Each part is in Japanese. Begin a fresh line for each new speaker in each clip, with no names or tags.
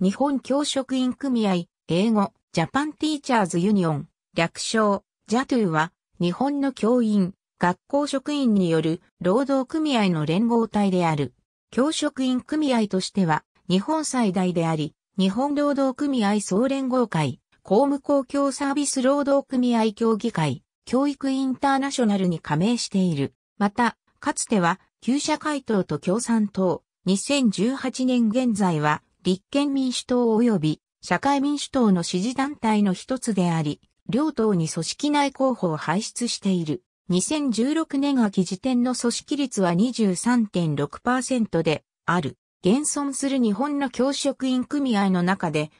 日本教職員組合、英語、ジャパンティーチャーズユニオン、略称、ジャトゥは、日本の教員、学校職員による労働組合の連合体である。教職員組合としては、日本最大であり、日本労働組合総連合会、公務公共サービス労働組合協議会、教育インターナショナルに加盟している。また、かつては、旧社会党と共産党、2018年現在は、立憲民主党及び社会民主党の支持団体の一つであり、両党に組織内候補を輩出している。2016年秋時点の組織率は23.6%である。現存する日本の教職員組合の中で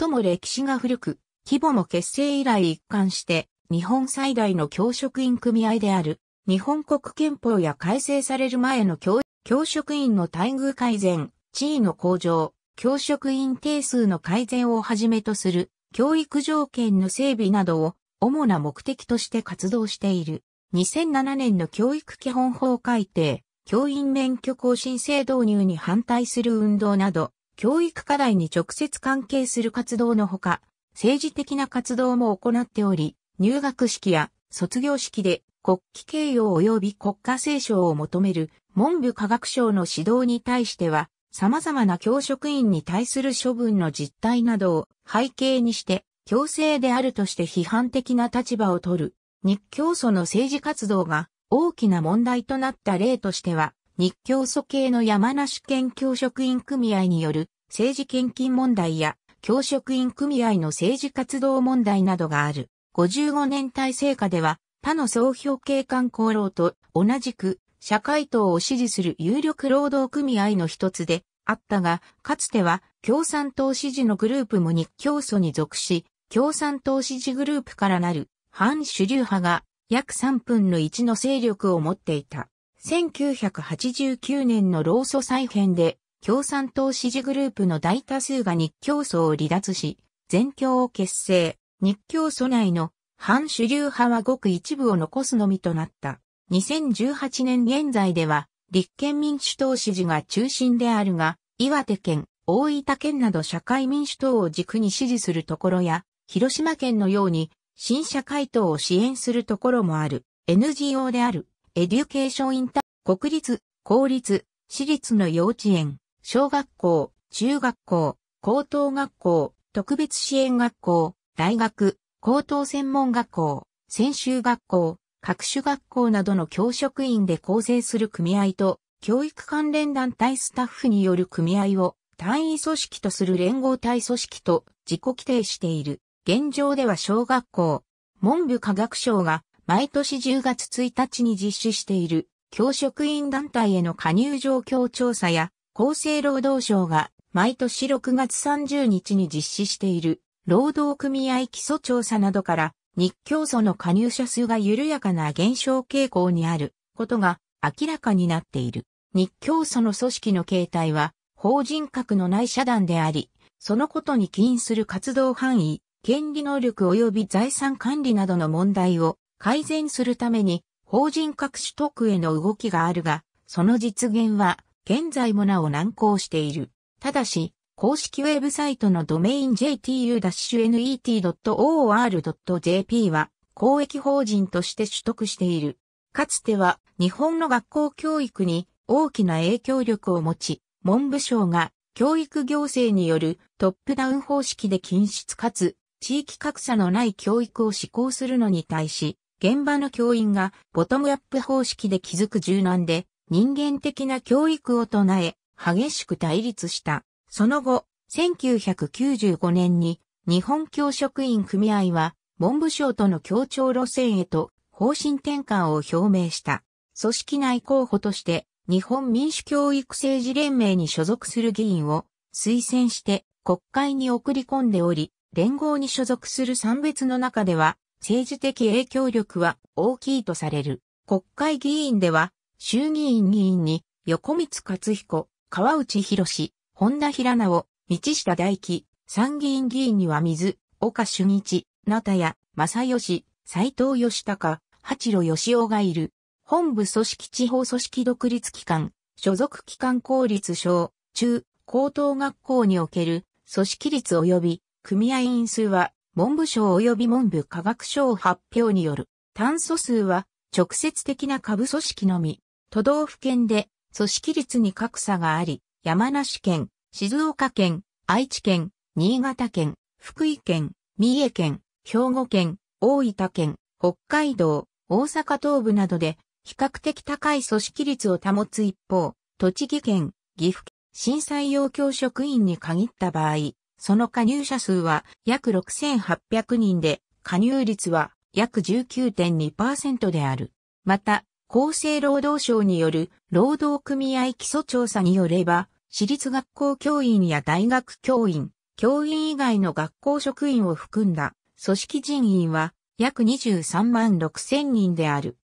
最も歴史が古く、規模も結成以来一貫して日本最大の教職員組合である。日本国憲法や改正される前の教教職員の待遇改善、地位の向上、教職員定数の改善をはじめとする教育条件の整備などを主な目的として活動している。2007年の教育基本法改定、教員免許更新制導入に反対する運動など、教育課題に直接関係する活動のほか、政治的な活動も行っており、入学式や卒業式で国旗掲揚及び国家聖書を求める文部科学省の指導に対しては、様々な教職員に対する処分の実態などを背景にして、強制であるとして批判的な立場を取る、日教祖の政治活動が大きな問題となった例としては、日教祖系の山梨県教職員組合による政治献金問題や教職員組合の政治活動問題などがある。55年体制下では他の総評警官功労と同じく社会党を支持する有力労働組合の一つであったが、かつては共産党支持のグループも日教組に属し、共産党支持グループからなる反主流派が約3分の1の勢力を持っていた。1989年の労組再編で共産党支持グループの大多数が日教組を離脱し、全教を結成、日教組内の反主流派はごく一部を残すのみとなった。2018年現在では、立憲民主党支持が中心であるが、岩手県、大分県など社会民主党を軸に支持するところや、広島県のように、新社会党を支援するところもある、NGO である、エデュケーションインター、国立、公立、私立の幼稚園、小学校、中学校、高等学校、特別支援学校、大学、高等専門学校、専修学校、各種学校などの教職員で構成する組合と、教育関連団体スタッフによる組合を単位組織とする連合体組織と自己規定している。現状では小学校、文部科学省が毎年10月1日に実施している教職員団体への加入状況調査や厚生労働省が毎年6月30日に実施している労働組合基礎調査などから日教祖の加入者数が緩やかな減少傾向にあることが明らかになっている。日教祖の組織の形態は法人格のない社団であり、そのことに起因する活動範囲、権利能力及び財産管理などの問題を改善するために法人格取得への動きがあるが、その実現は現在もなお難航している。ただし、公式ウェブサイトのドメイン jtu-net.or.jp は公益法人として取得している。かつては日本の学校教育に大きな影響力を持ち、文部省が教育行政によるトップダウン方式で禁止かつ地域格差のない教育を施行するのに対し、現場の教員がボトムアップ方式で築く柔軟で人間的な教育を唱え、激しく対立した。その後、1995年に日本教職員組合は文部省との協調路線へと方針転換を表明した。組織内候補として日本民主教育政治連盟に所属する議員を推薦して国会に送り込んでおり、連合に所属する産別の中では政治的影響力は大きいとされる。国会議員では衆議院議員に横光克彦、川内博本田平直、道下大輝、参議院議員には水、岡俊一、なたや、正義、斎藤義孝、八路義雄がいる。本部組織地方組織独立機関、所属機関公立小、中、高等学校における組織率及び組合員数は文部省及び文部科学省発表による。炭素数は直接的な下部組織のみ、都道府県で組織率に格差があり、山梨県、静岡県、愛知県、新潟県、福井県、三重県、兵庫県、大分県、北海道、大阪東部などで比較的高い組織率を保つ一方、栃木県、岐阜県、震災要教職員に限った場合、その加入者数は約6800人で、加入率は約19.2%である。また、厚生労働省による労働組合基礎調査によれば、私立学校教員や大学教員、教員以外の学校職員を含んだ組織人員は約23万6千人である。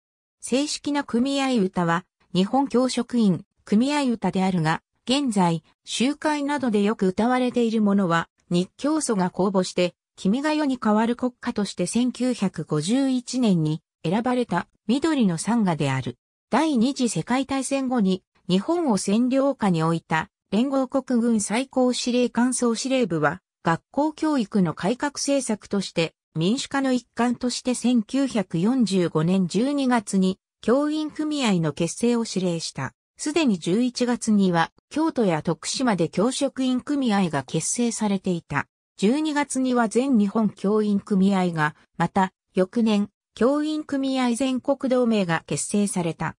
正式な組合歌は日本教職員組合歌であるが、現在、集会などでよく歌われているものは、日教組が公募して、君が代に変わる国家として1951年に選ばれた緑のサンガである。第二次世界大戦後に日本を占領下に置いた連合国軍最高司令官総司令部は、学校教育の改革政策として民主化の一環として1945年12月に教員組合の結成を指令した。すでに11月には京都や徳島で教職員組合が結成されていた。12月には全日本教員組合が、また翌年教員組合全国同盟が結成された。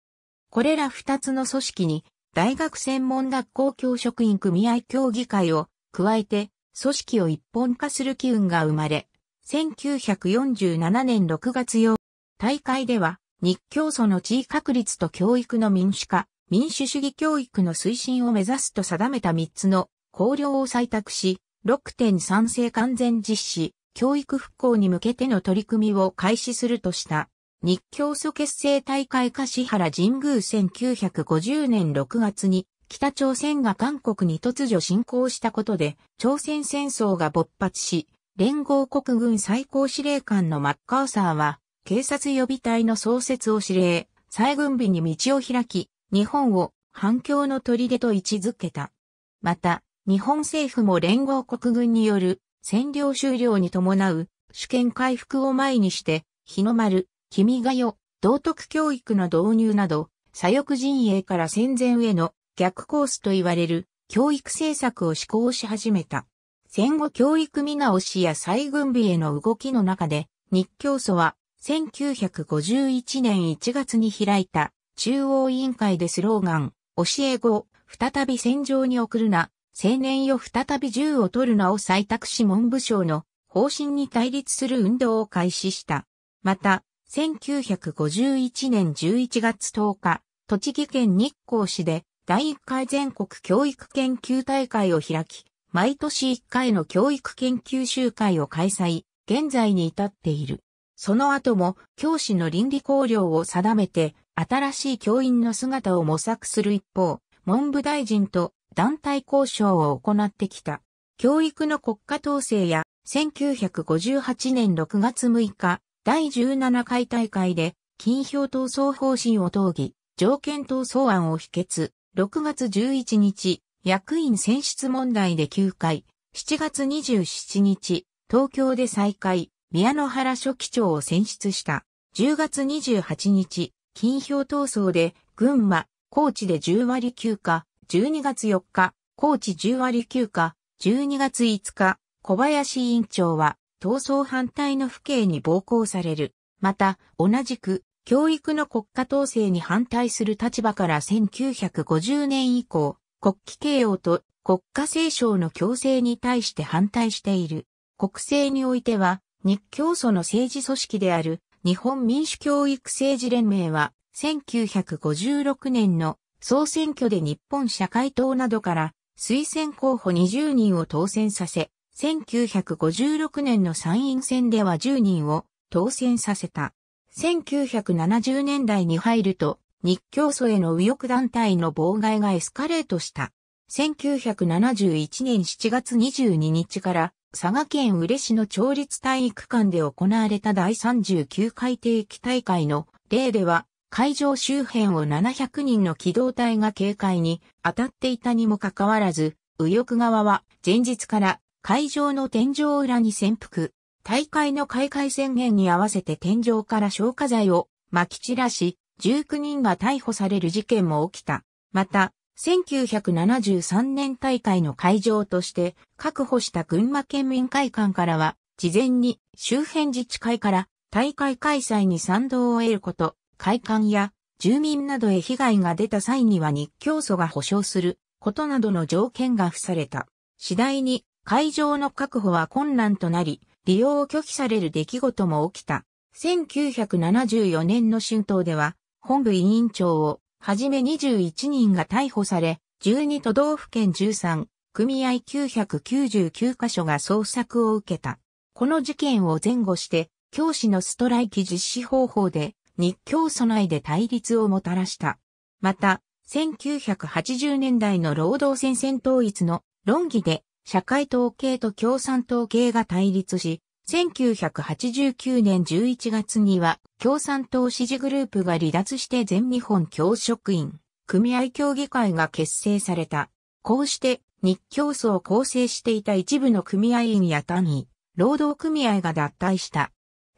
これら2つの組織に大学専門学校教職員組合協議会を加えて組織を一本化する機運が生まれ、1947年6月8大会では日教祖の地位確立と教育の民主化、民主主義教育の推進を目指すと定めた3つの綱領を採択し、6.3制完全実施、教育復興に向けての取り組みを開始するとした。日教祖結成大会柏原神宮1950年6月に北朝鮮が韓国に突如侵攻したことで朝鮮戦争が勃発し、連合国軍最高司令官のマッカーサーは警察予備隊の創設を指令、再軍備に道を開き、日本を反共の砦と位置づけた。また、日本政府も連合国軍による占領終了に伴う主権回復を前にして、日の丸、君が代、道徳教育の導入など、左翼陣営から戦前への逆コースと言われる教育政策を施行し始めた。戦後教育見直しや再軍備への動きの中で、日教祖は1951年1月に開いた中央委員会でスローガン、教え子、再び戦場に送るな、青年よ再び銃を取るなを採択し文部省の方針に対立する運動を開始した。また、1951年11月10日、栃木県日光市で第1回全国教育研究大会を開き、毎年1回の教育研究集会を開催、現在に至っている。その後も教師の倫理考量を定めて新しい教員の姿を模索する一方、文部大臣と団体交渉を行ってきた。教育の国家統制や1958年6月6日、第17回大会で、金票闘争方針を討議、条件闘争案を否決、6月11日、役員選出問題で9回、7月27日、東京で再開、宮野原書記長を選出した。10月28日、金票闘争で、群馬、高知で10割休暇、12月4日、高知10割休暇、12月5日、小林委員長は、闘争反対の父兄に暴行される。また、同じく、教育の国家統制に反対する立場から1950年以降、国旗慶応と国家聖省の強制に対して反対している。国政においては、日教祖の政治組織である日本民主教育政治連盟は、1956年の総選挙で日本社会党などから推薦候補20人を当選させ、1956年の参院選では10人を当選させた。1970年代に入ると、日教祖への右翼団体の妨害がエスカレートした。1971年7月22日から佐賀県嬉市の町立体育館で行われた第39回定期大会の例では会場周辺を700人の機動隊が警戒に当たっていたにもかかわらず右翼側は前日から会場の天井裏に潜伏、大会の開会宣言に合わせて天井から消火剤を撒き散らし、19人が逮捕される事件も起きた。また、1973年大会の会場として確保した群馬県民会館からは、事前に周辺自治会から大会開催に賛同を得ること、会館や住民などへ被害が出た際には日教組が保障することなどの条件が付された。次第に会場の確保は困難となり、利用を拒否される出来事も起きた。1974年の春闘では、本部委員長をはじめ21人が逮捕され、12都道府県13、組合999カ所が捜索を受けた。この事件を前後して、教師のストライキ実施方法で、日教組内で対立をもたらした。また、1980年代の労働戦線統一の論議で、社会統計と共産統計が対立し、1989年11月には共産党支持グループが離脱して全日本教職員組合協議会が結成された。こうして日教組を構成していた一部の組合員や単に労働組合が脱退した。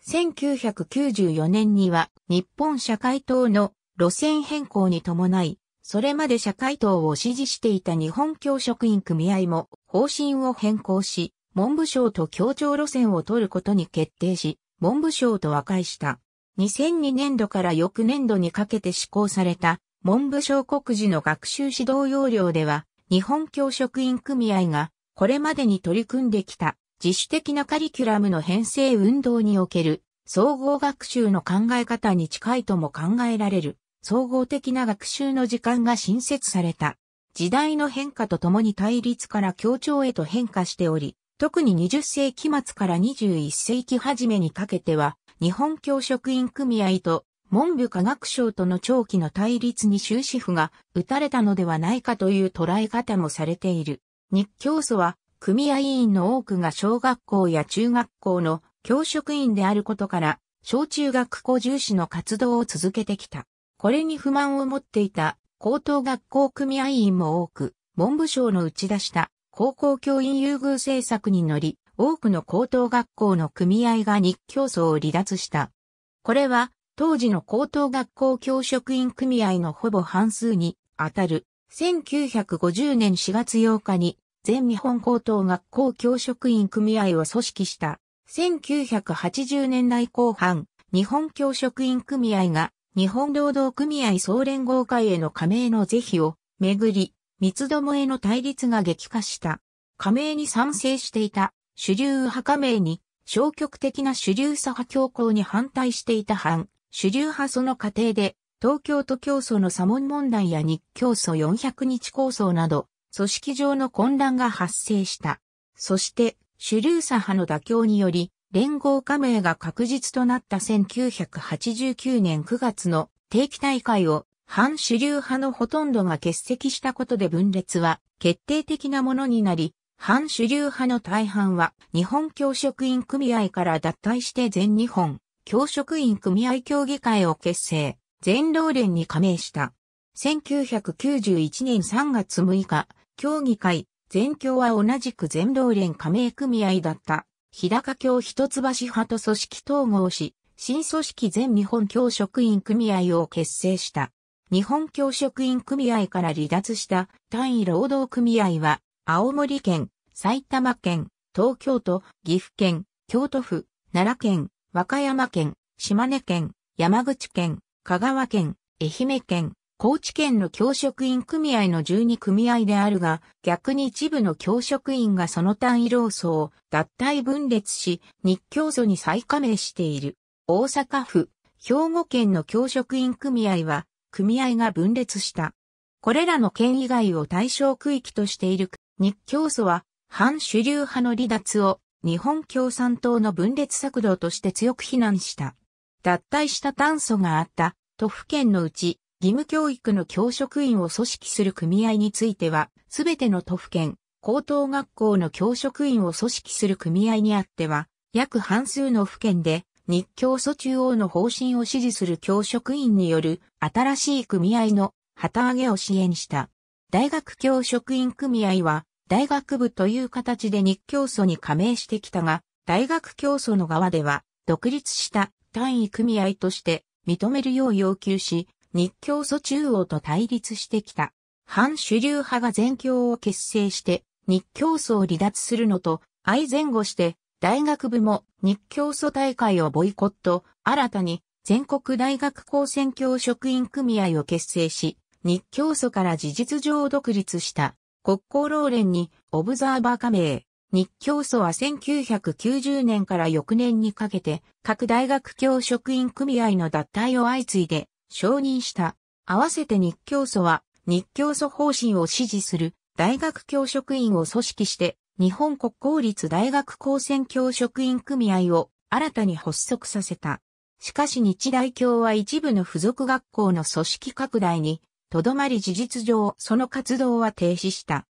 1994年には日本社会党の路線変更に伴いそれまで社会党を支持していた日本教職員組合も方針を変更し、文部省と協調路線を取ることに決定し、文部省と和解した。2002年度から翌年度にかけて施行された文部省告示の学習指導要領では、日本教職員組合がこれまでに取り組んできた自主的なカリキュラムの編成運動における総合学習の考え方に近いとも考えられる総合的な学習の時間が新設された。時代の変化とともに対立から協調へと変化しており、特に20世紀末から21世紀初めにかけては、日本教職員組合と文部科学省との長期の対立に終止符が打たれたのではないかという捉え方もされている。日教組は組合員の多くが小学校や中学校の教職員であることから、小中学校重視の活動を続けてきた。これに不満を持っていた高等学校組合員も多く、文部省の打ち出した高校教員優遇政策に乗り、多くの高等学校の組合が日競争を離脱した。これは、当時の高等学校教職員組合のほぼ半数に当たる、1950年4月8日に全日本高等学校教職員組合を組織した1980年代後半、日本教職員組合が日本労働組合総連合会への加盟の是非をめぐり、三つどもへの対立が激化した。加盟に賛成していた主流派加盟に消極的な主流左派強行に反対していた反主流派その過程で東京都競争の左門問題や日競争400日構想など組織上の混乱が発生した。そして主流左派の妥協により連合加盟が確実となった1989年9月の定期大会を反主流派のほとんどが欠席したことで分裂は決定的なものになり、反主流派の大半は日本教職員組合から脱退して全日本教職員組合協議会を結成、全労連に加盟した。1991年3月6日、協議会、全協は同じく全労連加盟組合だった日高教一橋派と組織統合し、新組織全日本教職員組合を結成した。日本教職員組合から離脱した単位労働組合は、青森県、埼玉県、東京都、岐阜県、京都府、奈良県、和歌山県、島根県、山口県、香川県、愛媛県、高知県の教職員組合の12組合であるが、逆に一部の教職員がその単位労組を脱退分裂し、日教組に再加盟している。大阪府、兵庫県の教職員組合は、組合が分裂した。これらの県以外を対象区域としている日教組は、反主流派の離脱を日本共産党の分裂策動として強く非難した。脱退した炭素があった都府県のうち義務教育の教職員を組織する組合については、すべての都府県、高等学校の教職員を組織する組合にあっては、約半数の府県で、日教組中央の方針を支持する教職員による新しい組合の旗揚げを支援した。大学教職員組合は、大学部という形で日教組に加盟してきたが、大学教祖の側では、独立した単位組合として認めるよう要求し、日教祖中央と対立してきた。反主流派が全教を結成して、日教祖を離脱するのと、相前後して、大学部も日教祖大会をボイコット、新たに全国大学高専教職員組合を結成し、日教祖から事実上独立した国交労連にオブザーバー加盟。日教祖は1990年から翌年にかけて各大学教職員組合の脱退を相次いで承認した。合わせて日教組は、日教組方針を支持する大学教職員を組織して、日本国公立大学高専教職員組合を新たに発足させた。しかし日大教は一部の付属学校の組織拡大に、とどまり事実上その活動は停止した。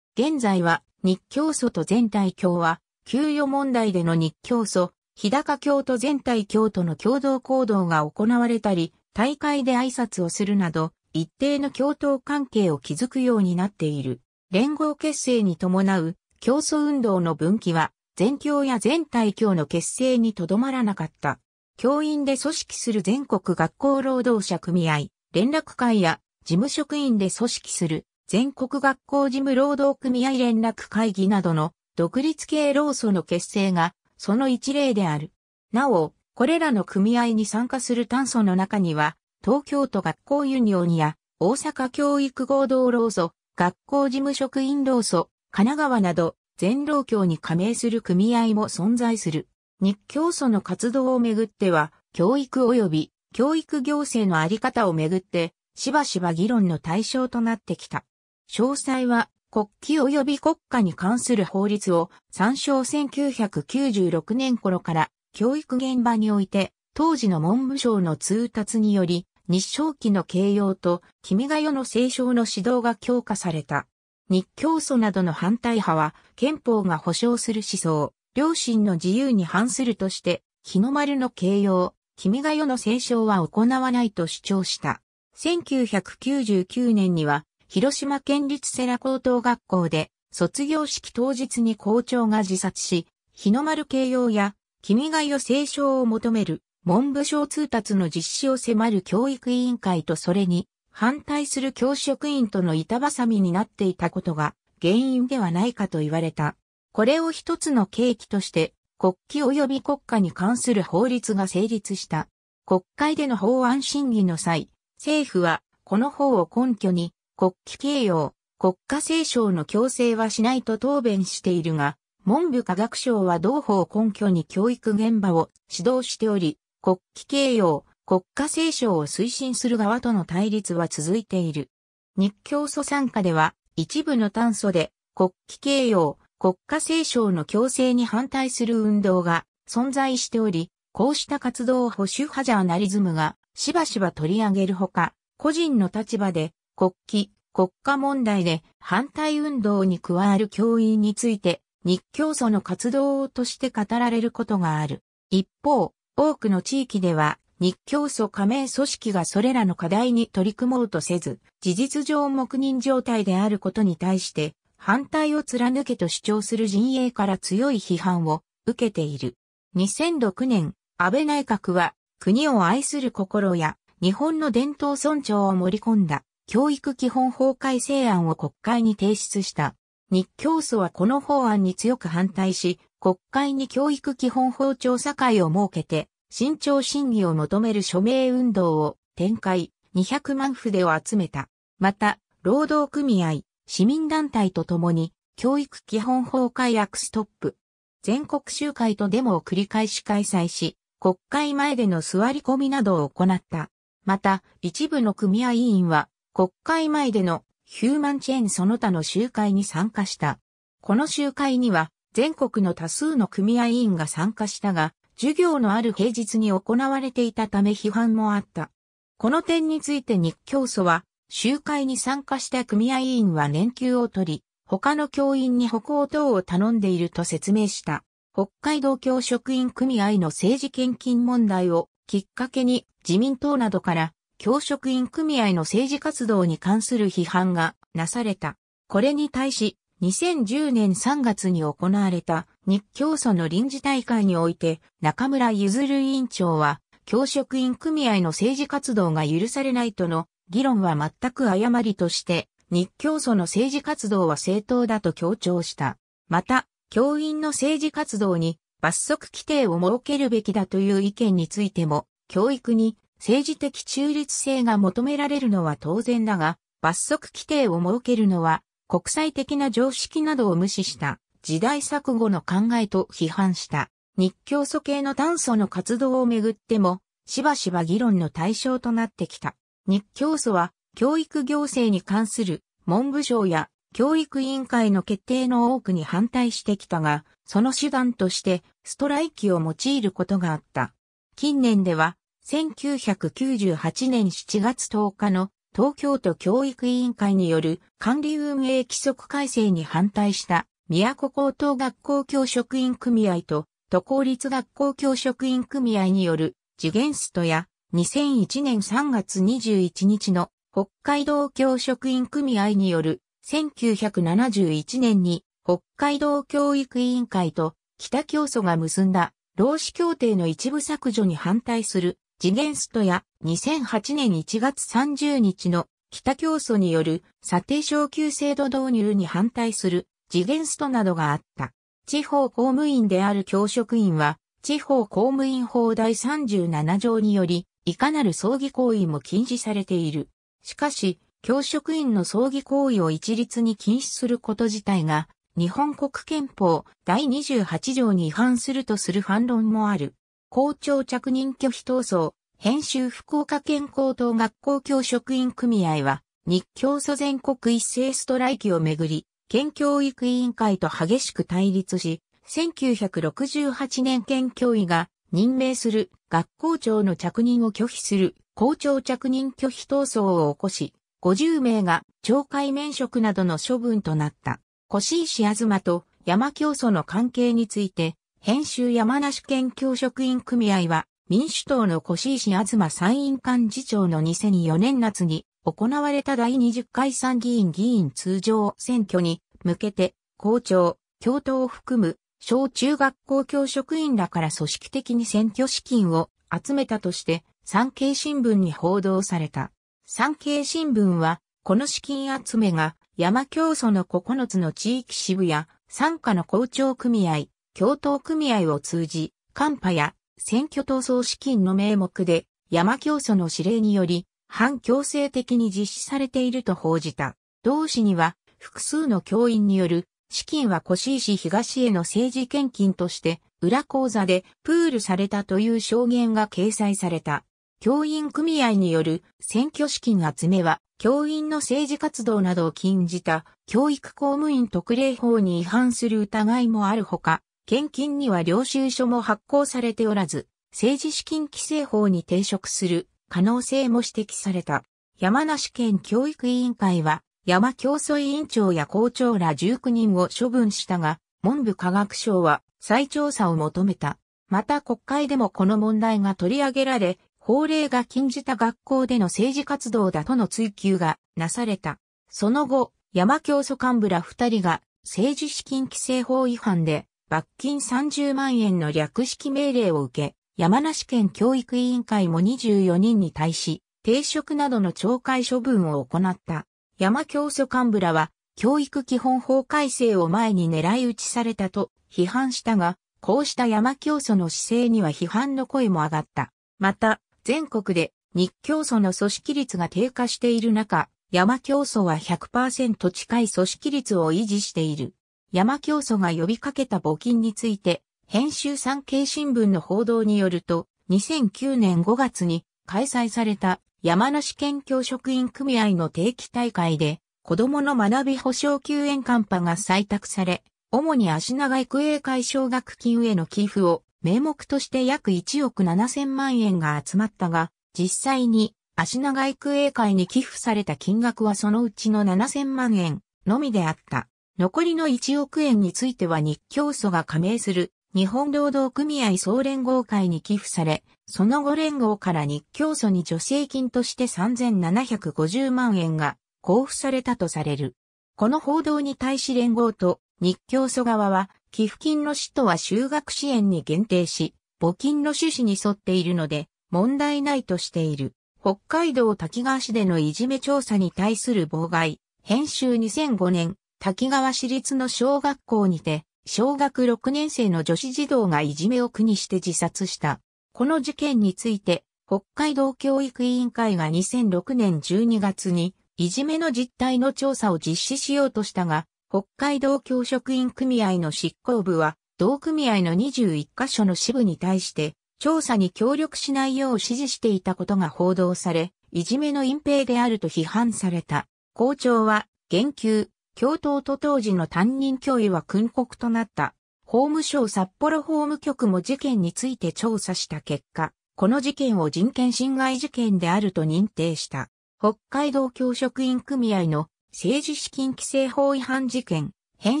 現在は日教組と全体教は、給与問題での日教組、日高教と全体教との共同行動が行われたり、大会で挨拶をするなど、一定の共闘関係を築くようになっている。連合結成に伴う競争運動の分岐は、全教や全体教の結成にとどまらなかった。教員で組織する全国学校労働者組合、連絡会や事務職員で組織する全国学校事務労働組合連絡会議などの独立系労組の結成がその一例である。なお、これらの組合に参加する炭素の中には、東京都学校ユニオンや大阪教育合同労組、学校事務職員労組、神奈川など全労協に加盟する組合も存在する。日教組の活動をめぐっては、教育及び教育行政のあり方をめぐって、しばしば議論の対象となってきた。詳細は、国旗及び国家に関する法律を参照1996年頃から教育現場において、当時の文部省の通達により、日照期の形容と、君が代の聖書の指導が強化された。日教祖などの反対派は、憲法が保障する思想、両親の自由に反するとして、日の丸の形容、君が代の聖書は行わないと主張した。1999年には、広島県立世羅高等学校で、卒業式当日に校長が自殺し、日の丸形容や君がよ聖書を求める文部省通達の実施を迫る教育委員会とそれに反対する教職員との板挟みになっていたことが原因ではないかと言われた。これを一つの契機として国旗及び国家に関する法律が成立した。国会での法案審議の際、政府はこの法を根拠に国旗掲揚、国家斉唱の強制はしないと答弁しているが、文部科学省は同法根拠に教育現場を指導しており、国旗掲揚、国家斉唱を推進する側との対立は続いている。日教組参加では、一部の炭素で国旗掲揚、国家斉唱の強制に反対する運動が存在しており、こうした活動を保守派ジャーナリズムがしばしば取り上げるほか、個人の立場で国旗、国家問題で反対運動に加わる教員について日教祖の活動として語られることがある。一方、多くの地域では、日教祖加盟組織がそれらの課題に取り組もうとせず、事実上黙認状態であることに対して、反対を貫けと主張する陣営から強い批判を受けている。2006年、安倍内閣は国を愛する心や日本の伝統尊重を盛り込んだ教育基本法改正案を国会に提出した。日教祖はこの法案に強く反対し、国会に教育基本法調査会を設けて、慎重審議を求める署名運動を展開、200万筆を集めた。また、労働組合、市民団体とともに、教育基本法改悪ストップ、全国集会とデモを繰り返し開催し、国会前での座り込みなどを行った。また、一部の組合委員は、国会前でのヒューマンチェーンその他の集会に参加した。この集会には全国の多数の組合員が参加したが、授業のある平日に行われていたため批判もあった。この点について日教組は、集会に参加した組合員は年休を取り、他の教員に歩行等を頼んでいると説明した。北海道教職員組合の政治献金問題をきっかけに自民党などから教職員組合の政治活動に関する批判がなされた。これに対し、2010年3月に行われた日教組の臨時大会において中村譲委員長は教職員組合の政治活動が許されないとの議論は全く誤りとして日教組の政治活動は正当だと強調した。また、教員の政治活動に罰則規定を設けるべきだという意見についても教育に政治的中立性が求められるのは当然だが、罰則規定を設けるのは国際的な常識などを無視した時代錯誤の考えと批判した。日教祖系の炭素の活動をめぐっても、しばしば議論の対象となってきた。日教祖は、教育行政に関する文部省や教育委員会の決定の多くに反対してきたが、その手段としてストライキを用いることがあった。近年では、1998年7月10日の東京都教育委員会による管理運営規則改正に反対した宮古高等学校教職員組合と都公立学校教職員組合による次元ストや2001年3月21日の北海道教職員組合による1971年に北海道教育委員会と北教祖が結んだ労使協定の一部削除に反対するジゲンストや2008年1月30日の北競争による査定昇給制度導入に反対するジゲンストなどがあった。地方公務員である教職員は、地方公務員法第37条により、いかなる葬儀行為も禁止されている。しかし、教職員の葬儀行為を一律に禁止すること自体が、日本国憲法第28条に違反するとする反論もある。校長着任拒否闘争、編集福岡県高等学校教職員組合は、日教祖全国一斉ストライキをめぐり、県教育委員会と激しく対立し、1968年県教委が任命する学校長の着任を拒否する校長着任拒否闘争を起こし、50名が懲戒免職などの処分となった。越井東と山教祖の関係について、編集山梨県教職員組合は、民主党の越石東参院幹事長の2004年夏に行われた第20回参議院議員通常選挙に向けて、校長、教頭を含む小中学校教職員らから組織的に選挙資金を集めたとして、産経新聞に報道された。産経新聞は、この資金集めが山競争の9つの地域支部や、参加の校長組合、共闘組合を通じ、寒波や選挙闘争資金の名目で山教祖の指令により反強制的に実施されていると報じた。同氏には複数の教員による資金は越石東への政治献金として裏口座でプールされたという証言が掲載された。教員組合による選挙資金集めは教員の政治活動などを禁じた教育公務員特例法に違反する疑いもあるほか、献金には領収書も発行されておらず、政治資金規正法に抵触する可能性も指摘された。山梨県教育委員会は、山競争委員長や校長ら19人を処分したが、文部科学省は再調査を求めた。また国会でもこの問題が取り上げられ、法令が禁じた学校での政治活動だとの追及がなされた。その後、山競争幹部ら2人が政治資金規正法違反で罰金30万円の略式命令を受け、山梨県教育委員会も24人に対し、停職などの懲戒処分を行った。山教祖幹部らは、教育基本法改正を前に狙い撃ちされたと批判したが、こうした山教祖の姿勢には批判の声も上がった。また、全国で日教祖の組織率が低下している中、山教祖は100%近い組織率を維持している。山教祖が呼びかけた募金について、編集産経新聞の報道によると、2009年5月に開催された山梨県教職員組合の定期大会で、子供の学び保障救援カンパが採択され、主に足長育英会奨学金への寄付を名目として約1億7千万円が集まったが、実際に足長育英会に寄付された金額はそのうちの7千万円のみであった。残りの1億円については日教組が加盟する日本労働組合総連合会に寄付され、その後連合から日教組に助成金として3750万円が交付されたとされる。この報道に対し連合と日教組側は、寄付金の使途は修学支援に限定し、募金の趣旨に沿っているので、問題ないとしている。北海道滝川市でのいじめ調査に対する妨害、編集2005年、滝川市立の小学校にて、小学6年生の女子児童がいじめを苦にして自殺した。この事件について、北海道教育委員会が2006年12月に、いじめの実態の調査を実施しようとしたが、北海道教職員組合の執行部は、同組合の21カ所の支部に対して、調査に協力しないよう指示していたことが報道され、いじめの隠蔽であると批判された。校長は、言及、教頭と当時の担任教諭は訓告となった。法務省札幌法務局も事件について調査した結果、この事件を人権侵害事件であると認定した。北海道教職員組合の政治資金規正法違反事件、編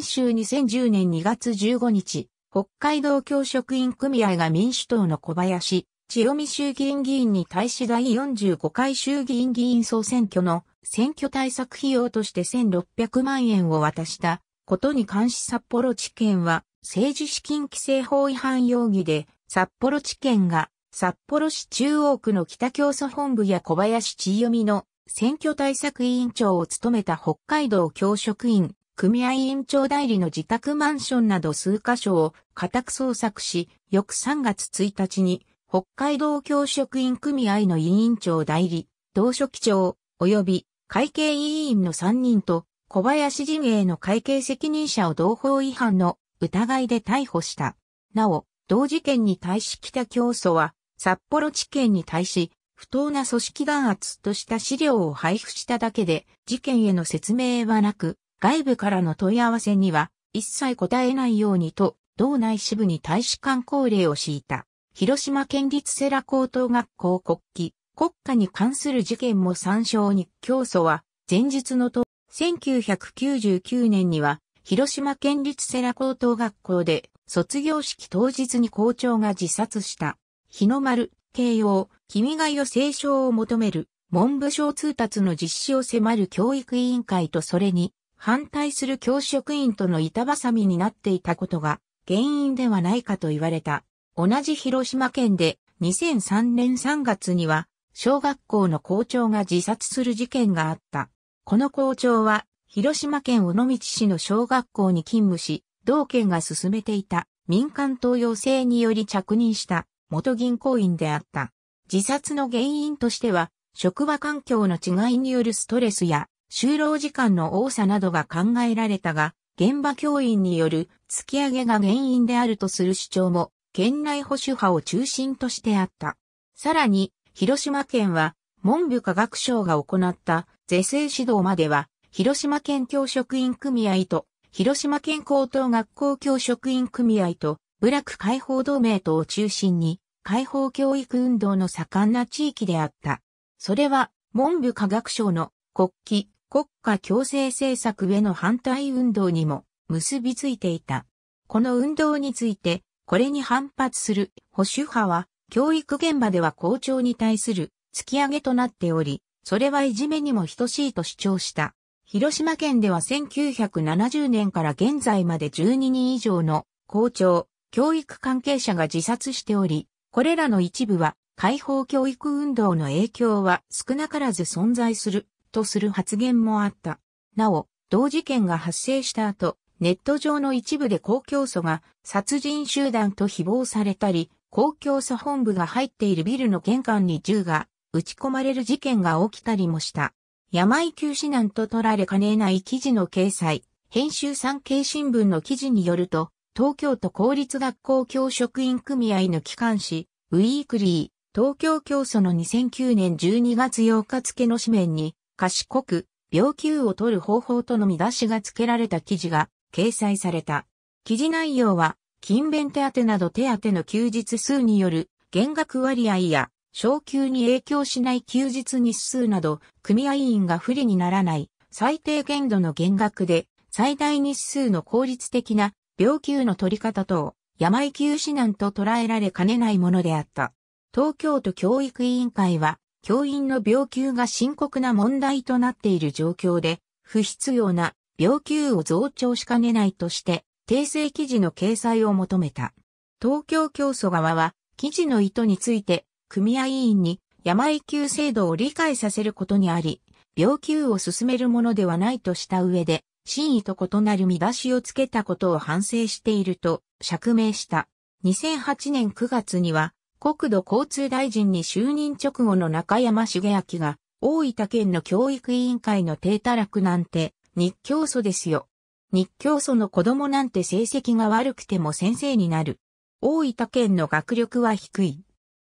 集2010年2月15日、北海道教職員組合が民主党の小林、千代美衆議院議員に対し第45回衆議院議員総選挙の選挙対策費用として1600万円を渡したことに関し札幌地検は政治資金規正法違反容疑で札幌地検が札幌市中央区の北教祖本部や小林千代美の選挙対策委員長を務めた北海道教職員組合委員長代理の自宅マンションなど数箇所を家宅捜索し、翌3月1日に北海道教職員組合の委員長代理、同書記長、及び会計委員の3人と小林陣営の会計責任者を同法違反の疑いで逮捕した。なお、同事件に対し北教祖は、札幌地検に対し、不当な組織弾圧とした資料を配布しただけで、事件への説明はなく、外部からの問い合わせには、一切答えないようにと、道内支部に大使館高齢を敷いた。広島県立セラ高等学校国旗、国家に関する事件も参照に教祖は前述のと、1999年には広島県立世ラ高等学校で卒業式当日に校長が自殺した。日の丸、慶応、君が代聖書を求める文部省通達の実施を迫る教育委員会とそれに反対する教職員との板挟みになっていたことが原因ではないかと言われた。同じ広島県で2003年3月には小学校の校長が自殺する事件があった。この校長は、広島県尾道市の小学校に勤務し、同県が進めていた民間投与制により着任した元銀行員であった。自殺の原因としては、職場環境の違いによるストレスや就労時間の多さなどが考えられたが、現場教員による突き上げが原因であるとする主張も、県内保守派を中心としてあった。さらに、広島県は文部科学省が行った是正指導までは、広島県教職員組合と、広島県高等学校教職員組合と、部落解放同盟等を中心に、解放教育運動の盛んな地域であった。それは、文部科学省の国旗、国家強制政策への反対運動にも結びついていた。この運動について、これに反発する保守派は教育現場では校長に対する突き上げとなっており、それはいじめにも等しいと主張した。広島県では1970年から現在まで12人以上の校長、教育関係者が自殺しており、これらの一部は解放教育運動の影響は少なからず存在するとする発言もあった。なお、同事件が発生した後、ネット上の一部で公共祖が殺人集団と誹謗されたり、公共査本部が入っているビルの玄関に銃が撃ち込まれる事件が起きたりもした。病休止難と取られかねない記事の掲載、編集産経新聞の記事によると、東京都公立学校教職員組合の機関紙、ウィークリー、東京教祖の2009年12月8日付の紙面に、賢く、病休を取る方法との見出しが付けられた記事が掲載された。記事内容は、勤勉手当など手当の休日数による減額割合や昇給に影響しない休日日数など組合員が不利にならない最低限度の減額で最大日数の効率的な病休の取り方等病休止難と捉えられかねないものであった。東京都教育委員会は教員の病休が深刻な問題となっている状況で不必要な病休を増長しかねないとして訂正記事の掲載を求めた。東京教祖側は、記事の意図について、組合委員に山井級制度を理解させることにあり、病気を進めるものではないとした上で、真意と異なる見出しをつけたことを反省していると釈明した。2008年9月には、国土交通大臣に就任直後の中山茂明が、大分県の教育委員会の低たらくなんて、日教祖ですよ、日教祖の子供なんて成績が悪くても先生になる。大分県の学力は低い。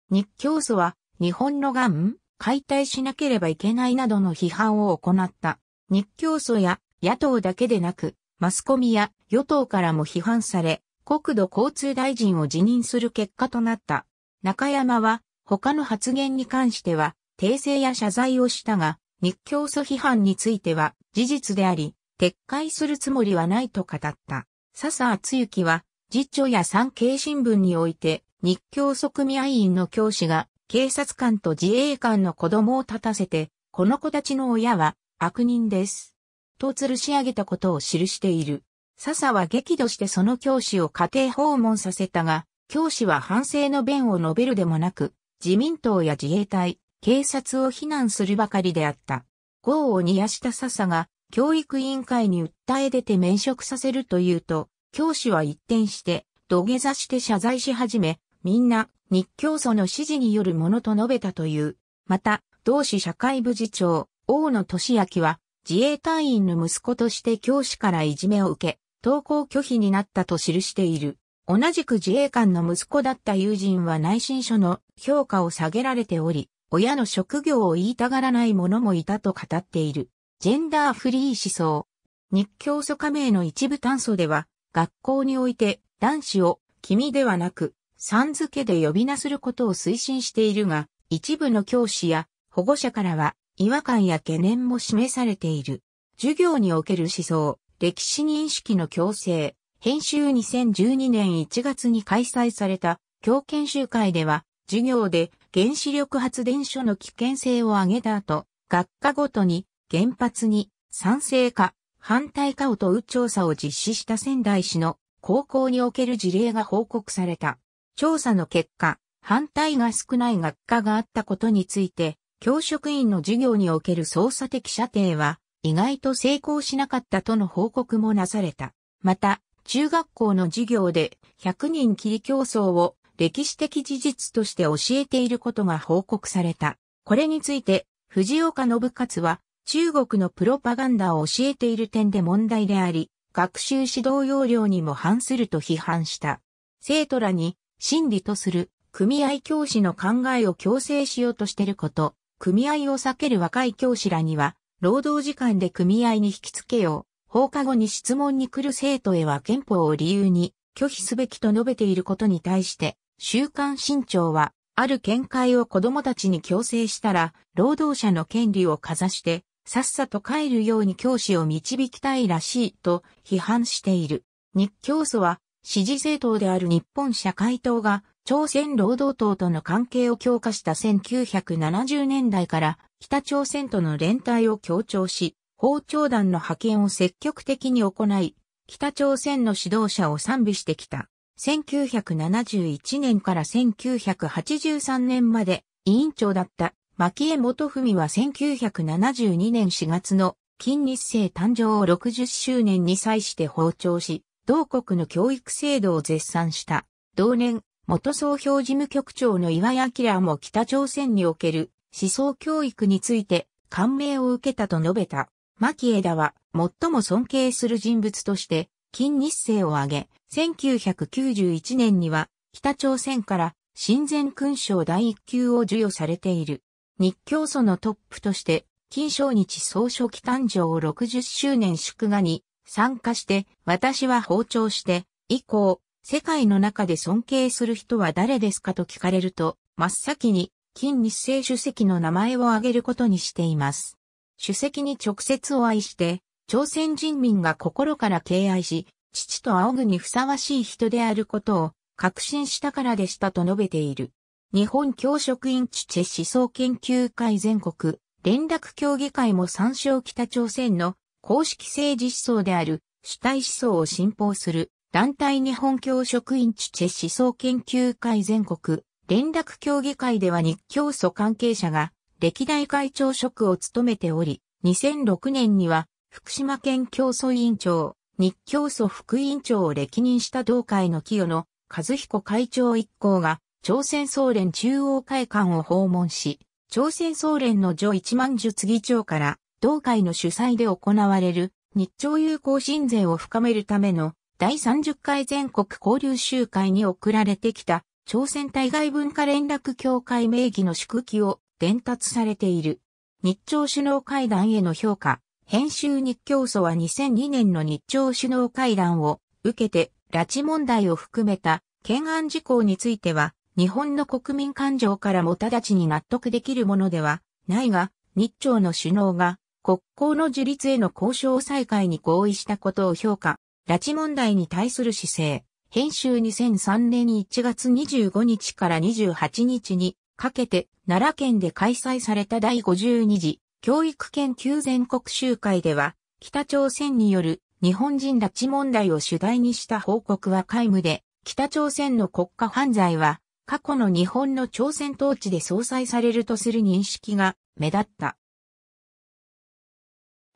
日教祖は日本のがん解体しなければいけないなどの批判を行った。日教祖や野党だけでなく、マスコミや与党からも批判され、国土交通大臣を辞任する結果となった。中山は他の発言に関しては訂正や謝罪をしたが、日教祖批判については事実であり、撤回するつもりはないと語った。笹厚幸は、次長や産経新聞において、日教組未愛員の教師が、警察官と自衛官の子供を立たせて、この子たちの親は悪人です。と吊るし上げたことを記している。笹は激怒してその教師を家庭訪問させたが、教師は反省の弁を述べるでもなく、自民党や自衛隊、警察を非難するばかりであった。業を煮やした笹が、教育委員会に訴え出て免職させるというと、教師は一転して土下座して謝罪し始め、みんな日教組の指示によるものと述べたという。また、同市社会部次長、大野俊明は、自衛隊員の息子として教師からいじめを受け、登校拒否になったと記している。同じく自衛官の息子だった友人は内申書の評価を下げられており、親の職業を言いたがらない者もいたと語っている。ジェンダーフリー思想。日教祖加盟の一部炭素では、学校において男子を君ではなく、さん付けで呼び名することを推進しているが、一部の教師や保護者からは違和感や懸念も示されている。授業における思想、歴史認識の強制、編集2012年1月に開催された教研修会では、授業で原子力発電所の危険性を挙げた後、学科ごとに原発に賛成か反対かを問う調査を実施した仙台市の高校における事例が報告された。調査の結果、反対が少ない学科があったことについて、教職員の授業における操作的射程は意外と成功しなかったとの報告もなされた。また、中学校の授業で100人切り競争を歴史的事実として教えていることが報告された。これについて、藤岡信勝は中国のプロパガンダを教えている点で問題であり、学習指導要領にも反すると批判した。生徒らに真理とする組合教師の考えを強制しようとしていること、組合を避ける若い教師らには、労働時間で組合に引きつけよう、放課後に質問に来る生徒へは憲法を理由に拒否すべきと述べていることに対して、週刊新潮は、ある見解を子供たちに強制したら、労働者の権利をかざして、さっさと帰るように教師を導きたいらしいと批判している。日教祖は支持政党である日本社会党が朝鮮労働党との関係を強化した1970年代から北朝鮮との連帯を強調し、包丁団の派遣を積極的に行い、北朝鮮の指導者を賛美してきた。1971年から1983年まで委員長だった牧江元文は1972年4月の金日成誕生を60周年に際して訪朝し、同国の教育制度を絶賛した。同年、元総評事務局長の岩井明も北朝鮮における思想教育について感銘を受けたと述べた。牧田は最も尊敬する人物として金日成を挙げ、1991年には北朝鮮から親善勲章第一級を授与されている。日教祖のトップとして、金正日総書記誕生60周年祝賀に参加して、私は訪朝して、以降、世界の中で尊敬する人は誰ですかと聞かれると、真っ先に、金日成主席の名前を挙げることにしています。主席に直接お会いして、朝鮮人民が心から敬愛し、父と仰ぐにふさわしい人であることを確信したからでしたと述べている。日本教職員チチェ思想研究会全国連絡協議会も参照北朝鮮の公式政治思想である主体思想を信奉する団体日本教職員チチェ思想研究会全国連絡協議会では日教組関係者が歴代会長職を務めており、2006年には福島県教組委員長、日教組副委員長を歴任した同会の清野和彦会長一行が朝鮮総連中央会館を訪問し、朝鮮総連の女一万術議長から同会の主催で行われる日朝友好親善を深めるための第30回全国交流集会に送られてきた朝鮮対外文化連絡協会名義の祝旗を伝達されている。日朝首脳会談への評価、編集日教組は2002年の日朝首脳会談を受けて拉致問題を含めた懸案事項については日本の国民感情からも直ちに納得できるものではないが、日朝の首脳が国交の樹立への交渉再開に合意したことを評価、拉致問題に対する姿勢、編集2003年1月25日から28日にかけて奈良県で開催された第52次教育研究全国集会では、北朝鮮による日本人拉致問題を主題にした報告は皆無で、北朝鮮の国家犯罪は過去の日本の朝鮮統治で相殺されるとする認識が目立った。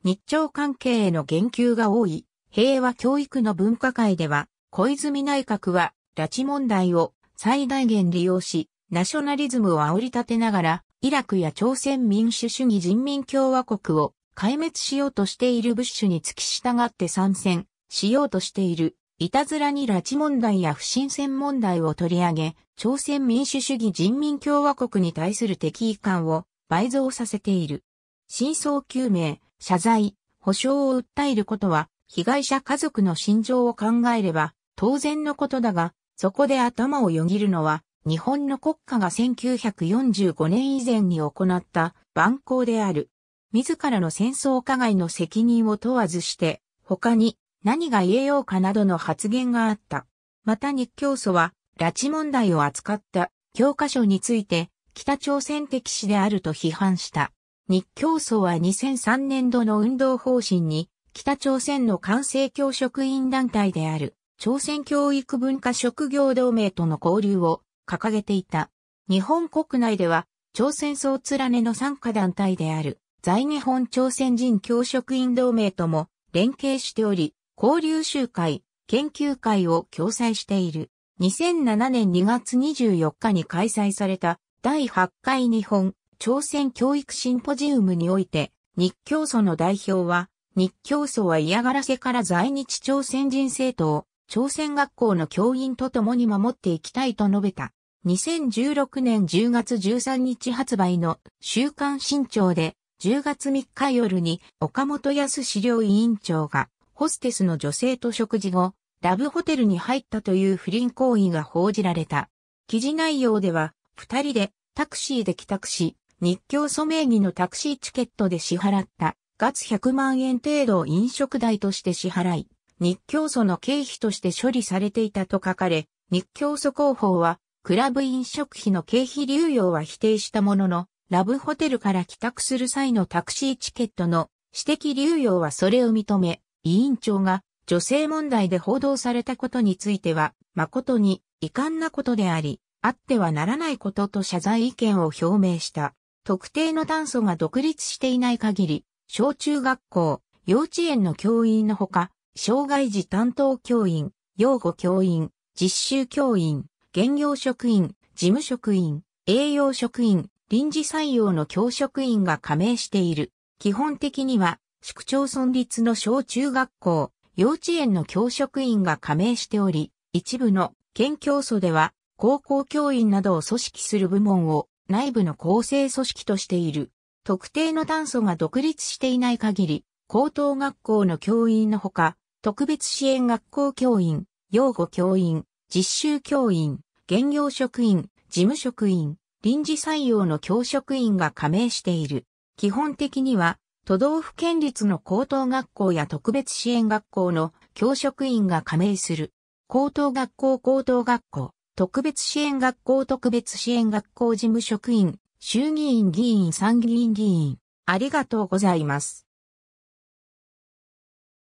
日朝関係への言及が多い平和教育の分科会では、小泉内閣は拉致問題を最大限利用し、ナショナリズムを煽り立てながら、イラクや朝鮮民主主義人民共和国を壊滅しようとしているブッシュに付き従って参戦しようとしているいたずらに拉致問題や不審船問題を取り上げ、朝鮮民主主義人民共和国に対する敵意感を倍増させている。真相究明、謝罪、保障を訴えることは、被害者家族の心情を考えれば、当然のことだが、そこで頭をよぎるのは、日本の国家が1945年以前に行った蛮行である。自らの戦争加害の責任を問わずして、他に何が言えようかなどの発言があった。また日教祖は、拉致問題を扱った教科書について、北朝鮮的史であると批判した。日教祖は2003年度の運動方針に、北朝鮮の完成教職員団体である、朝鮮教育文化職業同盟との交流を掲げていた。日本国内では、朝鮮総連ねの参加団体である、在日本朝鮮人教職員同盟とも連携しており、交流集会、研究会を共催している。2007年2月24日に開催された第8回日本朝鮮教育シンポジウムにおいて、日教祖の代表は、日教祖は嫌がらせから在日朝鮮人生徒を朝鮮学校の教員と共に守っていきたいと述べた。2016年10月13日発売の週刊新潮で10月3日夜に岡本康資料委員長がホステスの女性と食事後、ラブホテルに入ったという不倫行為が報じられた。記事内容では、二人でタクシーで帰宅し、日教祖名義のタクシーチケットで支払った月100万円程度を飲食代として支払い、日教祖の経費として処理されていたと書かれ、日教祖広報は、クラブ飲食費の経費流用は否定したものの、ラブホテルから帰宅する際のタクシーチケットの私的流用はそれを認め、委員長が女性問題で報道されたことについては、誠に遺憾なことであり、あってはならないことと謝罪意見を表明した。特定の炭素が独立していない限り、小中学校、幼稚園の教員のほか、障害児担当教員、養護教員、実習教員、現業職員、事務職員、栄養職員、臨時採用の教職員が加盟している。基本的には市区町村立の小中学校、幼稚園の教職員が加盟しており、一部の県教祖では、高校教員などを組織する部門を内部の構成組織としている。特定の炭素が独立していない限り、高等学校の教員のほか、特別支援学校教員、養護教員、実習教員、現業職員、事務職員、臨時採用の教職員が加盟している。基本的には都道府県立の高等学校や特別支援学校の教職員が加盟する。高等学校高等学校、特別支援学校特別支援学校事務職員、衆議院議員参議院議員、ありがとうございます。